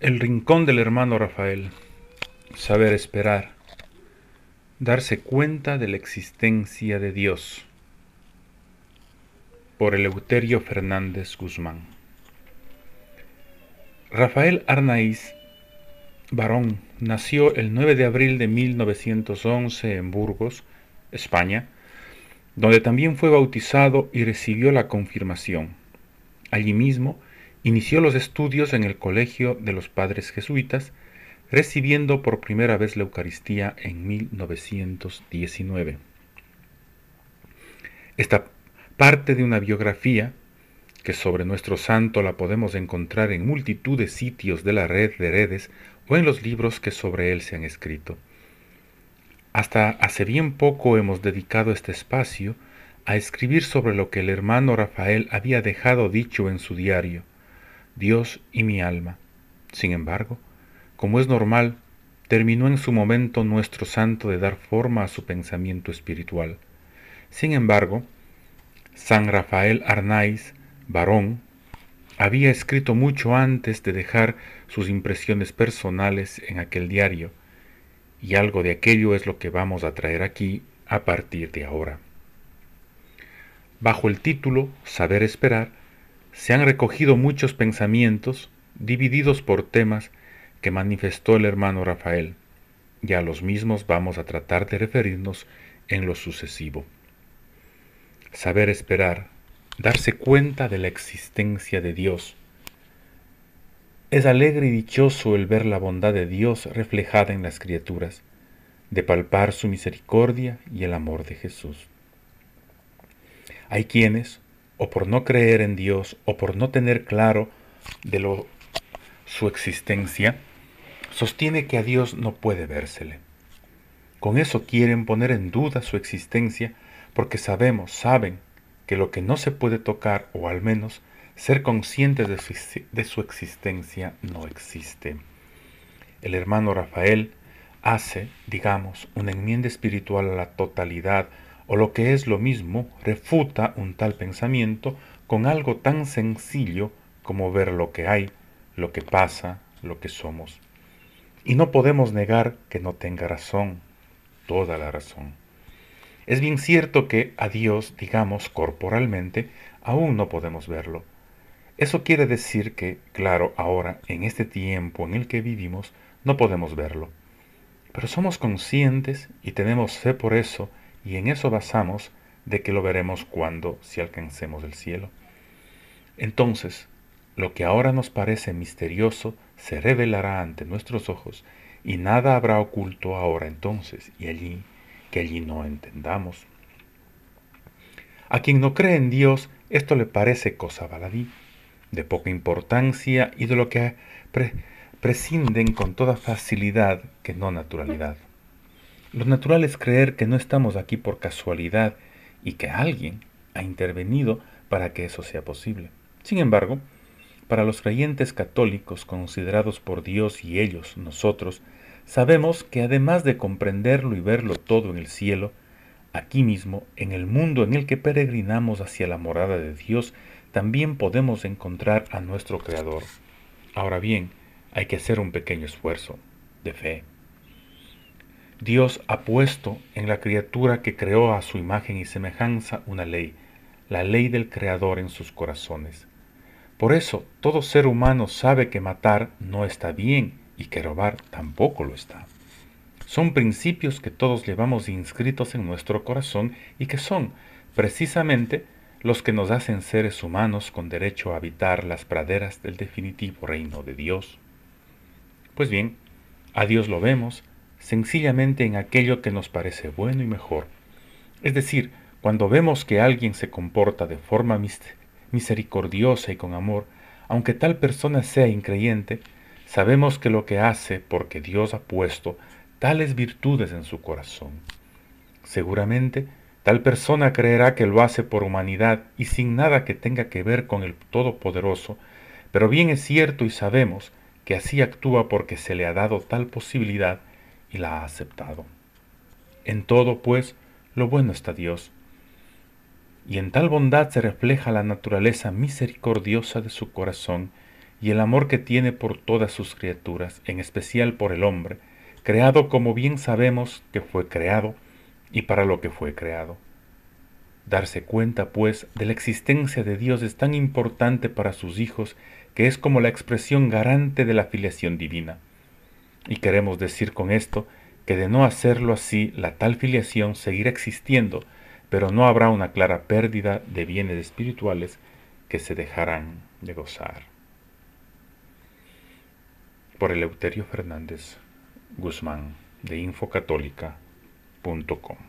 El rincón del hermano Rafael. Saber esperar. Darse cuenta de la existencia de Dios. Por Eleuterio Fernández Guzmán. Rafael Arnaiz, varón, nació el 9 de abril de 1911 en Burgos, España, donde también fue bautizado y recibió la confirmación. Allí mismo, Inició los estudios en el Colegio de los Padres Jesuitas, recibiendo por primera vez la Eucaristía en 1919. Esta parte de una biografía, que sobre nuestro santo la podemos encontrar en multitud de sitios de la red de redes o en los libros que sobre él se han escrito. Hasta hace bien poco hemos dedicado este espacio a escribir sobre lo que el hermano Rafael había dejado dicho en su diario, Dios y mi alma. Sin embargo, como es normal, terminó en su momento nuestro santo de dar forma a su pensamiento espiritual. Sin embargo, San Rafael Arnaiz, varón, había escrito mucho antes de dejar sus impresiones personales en aquel diario, y algo de aquello es lo que vamos a traer aquí a partir de ahora. Bajo el título Saber esperar, se han recogido muchos pensamientos divididos por temas que manifestó el hermano Rafael, y a los mismos vamos a tratar de referirnos en lo sucesivo. Saber esperar, darse cuenta de la existencia de Dios. Es alegre y dichoso el ver la bondad de Dios reflejada en las criaturas, de palpar su misericordia y el amor de Jesús. Hay quienes, o por no creer en Dios, o por no tener claro de lo, su existencia, sostiene que a Dios no puede vérsele. Con eso quieren poner en duda su existencia porque sabemos, saben, que lo que no se puede tocar, o al menos ser conscientes de de su existencia, no existe. El hermano Rafael hace, digamos, una enmienda espiritual a la totalidad o lo que es lo mismo, refuta un tal pensamiento con algo tan sencillo como ver lo que hay, lo que pasa, lo que somos. Y no podemos negar que no tenga razón, toda la razón. Es bien cierto que a Dios, digamos corporalmente, aún no podemos verlo. Eso quiere decir que, claro, ahora, en este tiempo en el que vivimos, no podemos verlo. Pero somos conscientes y tenemos fe por eso y en eso basamos de que lo veremos cuando si alcancemos el cielo. Entonces, lo que ahora nos parece misterioso se revelará ante nuestros ojos y nada habrá oculto ahora entonces y allí que allí no entendamos. A quien no cree en Dios, esto le parece cosa baladí, de poca importancia y de lo que prescinden con toda facilidad que no naturalidad. Lo natural es creer que no estamos aquí por casualidad y que alguien ha intervenido para que eso sea posible. Sin embargo, para los creyentes católicos considerados por Dios y ellos, nosotros, sabemos que además de comprenderlo y verlo todo en el cielo, aquí mismo, en el mundo en el que peregrinamos hacia la morada de Dios, también podemos encontrar a nuestro Creador. Ahora bien, hay que hacer un pequeño esfuerzo de fe. Dios ha puesto en la criatura que creó a su imagen y semejanza una ley, la ley del Creador en sus corazones. Por eso todo ser humano sabe que matar no está bien y que robar tampoco lo está. Son principios que todos llevamos inscritos en nuestro corazón y que son, precisamente, los que nos hacen seres humanos con derecho a habitar las praderas del definitivo reino de Dios. Pues bien, a Dios lo vemos, sencillamente en aquello que nos parece bueno y mejor. Es decir, cuando vemos que alguien se comporta de forma misericordiosa y con amor, aunque tal persona sea increyente, sabemos que lo que hace porque Dios ha puesto tales virtudes en su corazón. Seguramente, tal persona creerá que lo hace por humanidad y sin nada que tenga que ver con el Todopoderoso, pero bien es cierto y sabemos que así actúa porque se le ha dado tal posibilidad y la ha aceptado. En todo, pues, lo bueno está Dios, y en tal bondad se refleja la naturaleza misericordiosa de su corazón y el amor que tiene por todas sus criaturas, en especial por el hombre, creado como bien sabemos que fue creado y para lo que fue creado. Darse cuenta, pues, de la existencia de Dios es tan importante para sus hijos que es como la expresión garante de la filiación divina. Y queremos decir con esto que de no hacerlo así, la tal filiación seguirá existiendo, pero no habrá una clara pérdida de bienes espirituales que se dejarán de gozar. Por Eleuterio Fernández Guzmán de infocatólica.com